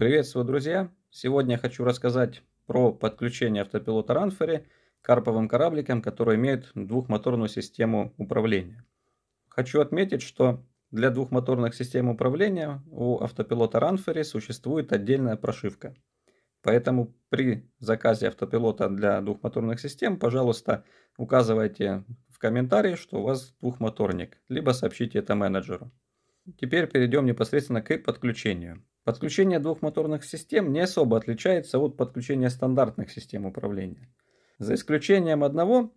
Приветствую, друзья! Сегодня я хочу рассказать про подключение автопилота Ранфери к карповым корабликам, которые имеют двухмоторную систему управления. Хочу отметить, что для двухмоторных систем управления у автопилота Ранфери существует отдельная прошивка. Поэтому при заказе автопилота для двухмоторных систем, пожалуйста, указывайте в комментарии, что у вас двухмоторник, либо сообщите это менеджеру. Теперь перейдем непосредственно к подключению. Подключение двух моторных систем не особо отличается от подключения стандартных систем управления. За исключением одного,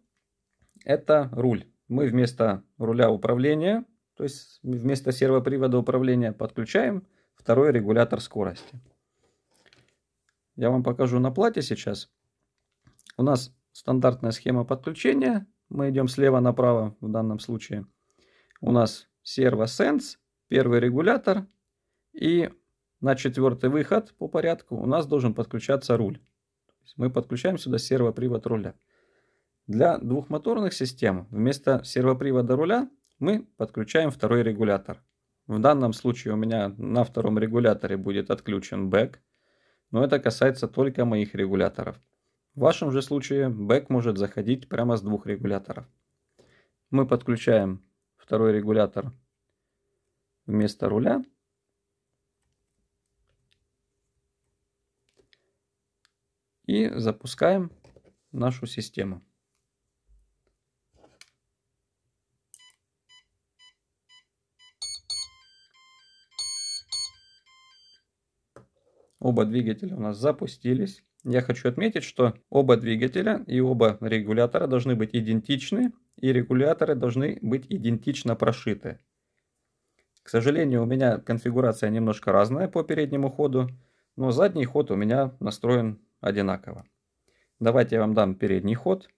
это руль. Мы вместо руля управления, то есть вместо сервопривода управления подключаем второй регулятор скорости. Я вам покажу на плате сейчас. У нас стандартная схема подключения. Мы идем слева направо в данном случае. У нас сервосенс, первый регулятор и на четвертый выход по порядку у нас должен подключаться руль. Мы подключаем сюда сервопривод руля. Для двухмоторных систем вместо сервопривода руля мы подключаем второй регулятор. В данном случае у меня на втором регуляторе будет отключен бэк, но это касается только моих регуляторов. В вашем же случае бэк может заходить прямо с двух регуляторов. Мы подключаем второй регулятор вместо руля и запускаем нашу систему. Оба двигателя у нас запустились. Я хочу отметить, что оба двигателя и оба регулятора должны быть идентичны, и регуляторы должны быть идентично прошиты. К сожалению, у меня конфигурация немножко разная по переднему ходу, но задний ход у меня настроен одинаково. Давайте я вам дам передний ход.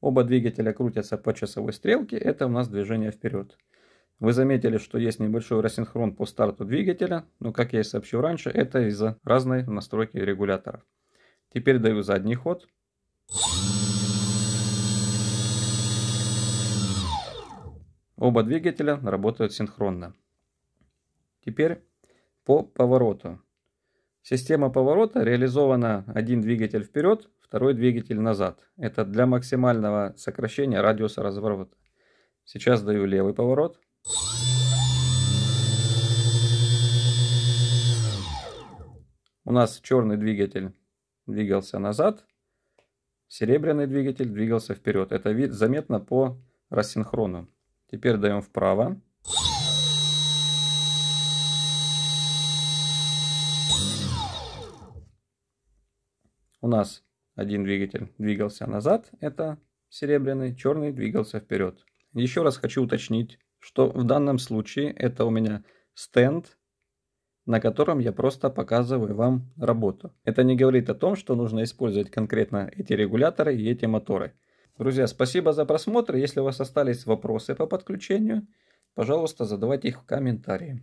Оба двигателя крутятся по часовой стрелке, это у нас движение вперед. Вы заметили, что есть небольшой рассинхрон по старту двигателя, но, как я и сообщил раньше, это из-за разной настройки регуляторов. Теперь даю задний ход. Thank Оба двигателя работают синхронно. Теперь по повороту. Система поворота реализована один двигатель вперед, второй двигатель назад. Это для максимального сокращения радиуса разворота. Сейчас даю левый поворот. У нас черный двигатель двигался назад, серебряный двигатель двигался вперед. Это вид заметно по рассинхрону. Теперь даем вправо. У нас один двигатель двигался назад, это серебряный, черный двигался вперед. Еще раз хочу уточнить, что в данном случае это у меня стенд, на котором я просто показываю вам работу. Это не говорит о том, что нужно использовать конкретно эти регуляторы и эти моторы. Друзья, спасибо за просмотр. Если у вас остались вопросы по подключению, пожалуйста, задавайте их в комментарии.